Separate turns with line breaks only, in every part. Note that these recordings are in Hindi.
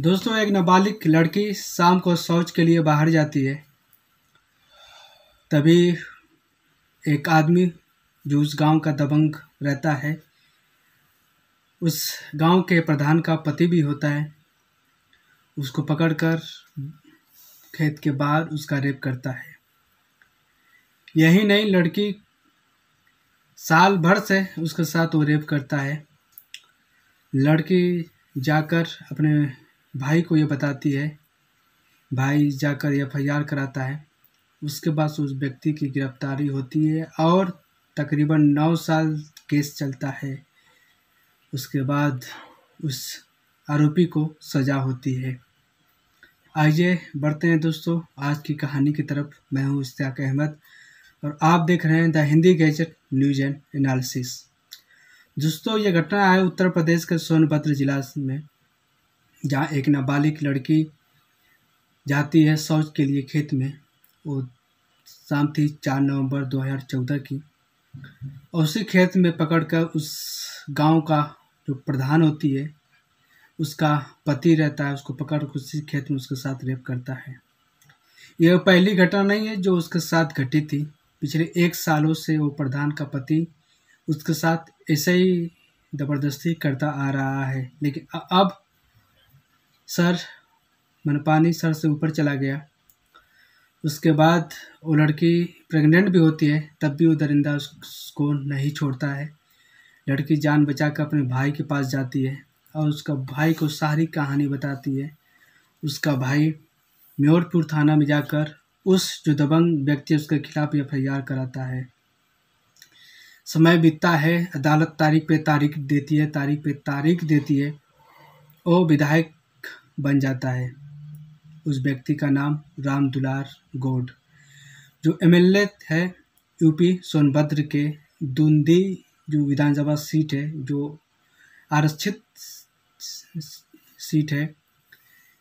दोस्तों एक नाबालिग लड़की शाम को शौच के लिए बाहर जाती है तभी एक आदमी जो उस गांव का दबंग रहता है उस गांव के प्रधान का पति भी होता है उसको पकड़कर खेत के बाहर उसका रेप करता है यही नहीं लड़की साल भर से उसके साथ वो रेप करता है लड़की जाकर अपने भाई को ये बताती है भाई जाकर एफ आई आर कराता है उसके बाद उस व्यक्ति की गिरफ्तारी होती है और तकरीबन नौ साल केस चलता है उसके बाद उस आरोपी को सज़ा होती है आइए बढ़ते हैं दोस्तों आज की कहानी की तरफ मैं हूँ इश्ताक अहमद और आप देख रहे हैं the Hindi gadget news and analysis दोस्तों ये घटना है उत्तर प्रदेश के सोनभद्र जिला में जहाँ एक नाबालिग लड़की जाती है शौच के लिए खेत में वो शाम थी चार नवंबर 2014 की और उसी खेत में पकड़कर उस गांव का जो प्रधान होती है उसका पति रहता है उसको पकड़ कर उसी खेत में उसके साथ रेप करता है यह पहली घटना नहीं है जो उसके साथ घटी थी पिछले एक सालों से वो प्रधान का पति उसके साथ ऐसे ही ज़बरदस्ती करता आ रहा है लेकिन अब सर मैंने पानी सर से ऊपर चला गया उसके बाद वो लड़की प्रेग्नेंट भी होती है तब भी वो दरिंदा उसको नहीं छोड़ता है लड़की जान बचा कर अपने भाई के पास जाती है और उसका भाई को सारी कहानी बताती है उसका भाई म्योरपुर थाना में जाकर उस जो दबंग व्यक्ति उसके खिलाफ एफ आई आर कराता है समय बीतता है अदालत तारीख पे तारीख देती है तारीख पे तारीख देती है वो विधायक बन जाता है उस व्यक्ति का नाम राम दुलार गोड जो एम है यूपी सोनभद्र के दुंदी जो विधानसभा सीट है जो आरक्षित सीट है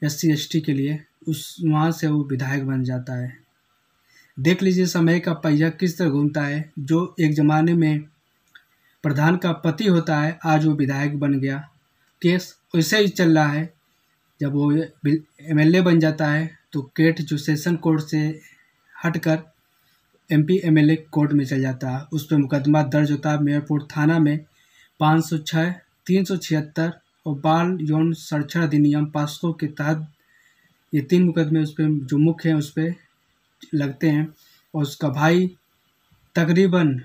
एस सी एस टी के लिए उस वहाँ से वो विधायक बन जाता है देख लीजिए समय का पहिया किस तरह घूमता है जो एक ज़माने में प्रधान का पति होता है आज वो विधायक बन गया केस वैसे ही चल रहा है जब वो एमएलए बन जाता है तो केट जो सेशन कोर्ट से हटकर एमपी एमएलए कोर्ट में चल जाता है उस पर मुकदमा दर्ज होता है मेयरपुर थाना में पाँच सौ छः तीन सौ छिहत्तर और बाल यौन संरक्षण अधिनियम पाँच सौ के तहत ये तीन मुकदमे उस पर जो मुख्य हैं उस पर लगते हैं और उसका भाई तकरीबन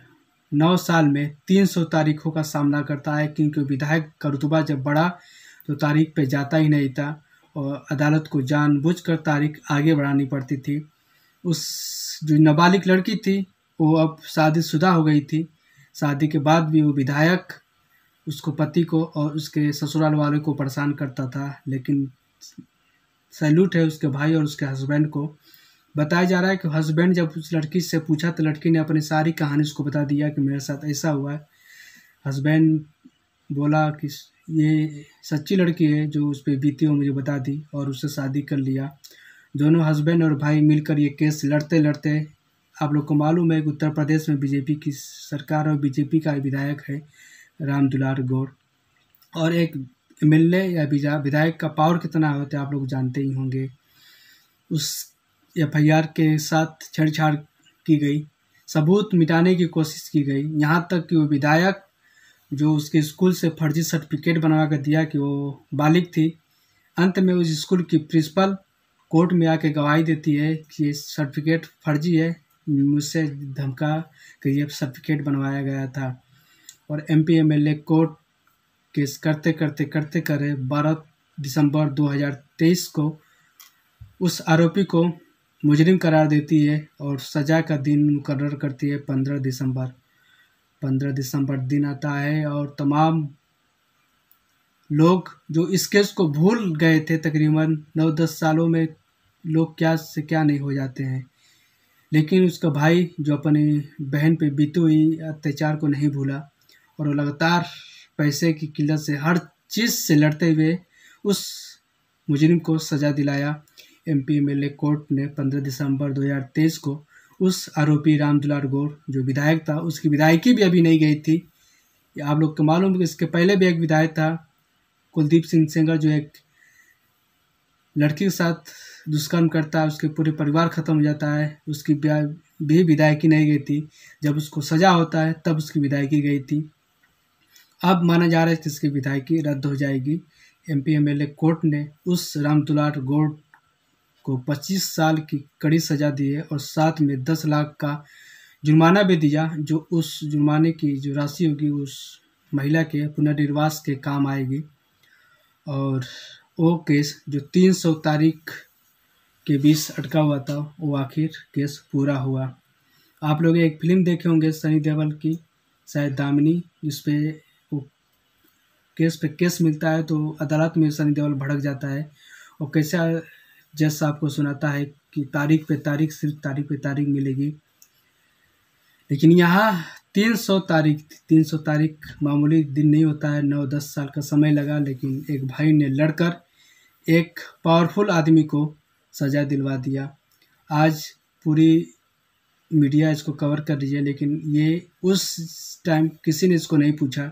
नौ साल में तीन सौ तारीखों का सामना करता है क्योंकि विधायक का रुतबा जब बढ़ा तो तारीख पे जाता ही नहीं था और अदालत को जानबूझकर तारीख आगे बढ़ानी पड़ती थी उस जो नाबालिग लड़की थी वो अब शादीशुदा हो गई थी शादी के बाद भी वो विधायक उसको पति को और उसके ससुराल वाले को परेशान करता था लेकिन सैल्यूट है उसके भाई और उसके हस्बैंड को बताया जा रहा है कि हस्बैंड जब उस लड़की से पूछा तो लड़की ने अपनी सारी कहानी उसको बता दिया कि मेरे साथ ऐसा हुआ है हस्बैंड बोला कि ये सच्ची लड़की है जो उस पर बीती हुई मुझे बता दी और उससे शादी कर लिया दोनों हस्बैंड और भाई मिलकर ये केस लड़ते लड़ते आप लोग को मालूम है कि उत्तर प्रदेश में बीजेपी की सरकार और बीजेपी का विधायक है राम दुलार गौड़ और एक एम या विधायक का पावर कितना होता है तो आप लोग जानते ही होंगे उस एफ के साथ छेड़छाड़ की गई सबूत मिटाने की कोशिश की गई यहाँ तक कि वो विधायक जो उसके स्कूल से फर्जी सर्टिफिकेट बनवा कर दिया कि वो बालिग थी अंत में उस स्कूल की प्रिंसिपल कोर्ट में आके गवाही देती है कि ये सर्टिफिकेट फर्जी है मुझसे धमका कि ये सर्टिफिकेट बनवाया गया था और M P M L A court case करते करते करते करे बारह दिसंबर 2023 को उस आरोपी को मुजरिम करार देती है और सजा का दिन मुकर करती है पंद्रह दिसंबर पंद्रह दिसंबर दिन आता है और तमाम लोग जो इस केस को भूल गए थे तकरीबन नौ दस सालों में लोग क्या से क्या नहीं हो जाते हैं लेकिन उसका भाई जो अपने बहन पे बीती हुई अत्याचार को नहीं भूला और वो लगातार पैसे की किल्लत से हर चीज़ से लड़ते हुए उस मुजरिम को सज़ा दिलाया M P M L A court ने 15 दिसंबर 2023 को उस आरोपी राम दुलार गौर जो विधायक था उसकी विधायकी भी अभी नहीं गई थी आप लोग को मालूम है कि इसके पहले भी एक विधायक था कुलदीप सिंह सेंगर जो एक लड़की के साथ दुष्कर्म करता है उसके पूरे परिवार ख़त्म हो जाता है उसकी भी विधायकी नहीं गई थी जब उसको सजा होता है तब उसकी विधायकी गई थी अब माना जा रहा है कि इसकी विधायकी रद्द हो जाएगी M P M L A court ने उस राम दुलार गौड़ को 25 साल की कड़ी सज़ा दी है और साथ में 10 लाख का जुर्माना भी दिया जो उस जुर्माने की जो राशि होगी उस महिला के पुनर्निर्वास के काम आएगी और वो केस जो 300 तारीख के बीच अटका हुआ था वो आखिर केस पूरा हुआ आप लोग एक फिल्म देखे होंगे सनी देवल की शायद दामिनी जिसपे वो केस पे केस मिलता है तो अदालत में सनी देवल भड़क जाता है और कैसे जैसा आपको सुनाता है कि तारीख पे तारीख सिर्फ तारीख पे तारीख मिलेगी लेकिन यहाँ तीन सौ तारीख तीन सौ तारीख मामूली दिन नहीं होता है नौ दस साल का समय लगा लेकिन एक भाई ने लड़कर एक पावरफुल आदमी को सज़ा दिलवा दिया आज पूरी मीडिया इसको कवर कर रही है लेकिन ये उस टाइम किसी ने इसको नहीं पूछा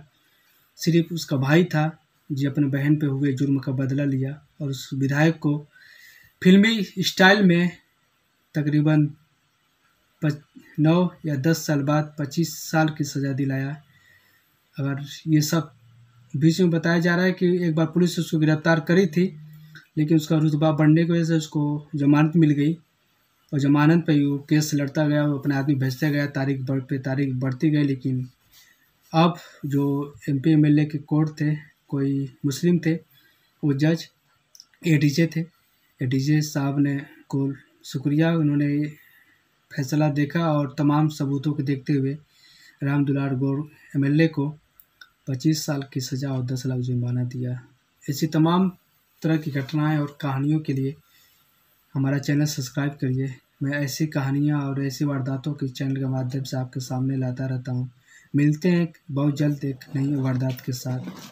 सिर्फ उसका भाई था जो अपने बहन पे हुए जुर्म का बदला लिया और उस विधायक को फिल्मी स्टाइल में तकरीबन नौ या दस साल बाद पच्चीस साल की सज़ा दिलाया अगर ये सब बीच में बताया जा रहा है कि एक बार पुलिस उसको गिरफ्तार करी थी लेकिन उसका रुतबा बढ़ने की वजह से उसको जमानत मिल गई और जमानत पर ही वो केस लड़ता गया वो अपने आदमी भेजता गया तारीख बढ़ पे तारीख बढ़ती गई लेकिन अब जो M P M L A के कोर्ट थे कोई मुस्लिम थे वो जज जे थे डी जे साहब ने को शुक्रिया उन्होंने ये फैसला देखा और तमाम सबूतों को देखते हुए राम दुलार गौर एम को पच्चीस साल की सज़ा और दस लाख जुर्माना दिया ऐसी तमाम तरह की घटनाएं और कहानियों के लिए हमारा चैनल सब्सक्राइब करिए मैं ऐसी कहानियाँ और ऐसी वारदातों के चैनल के माध्यम से आपके सामने लाता रहता हूँ मिलते हैं बहुत जल्द एक नई वारदात के साथ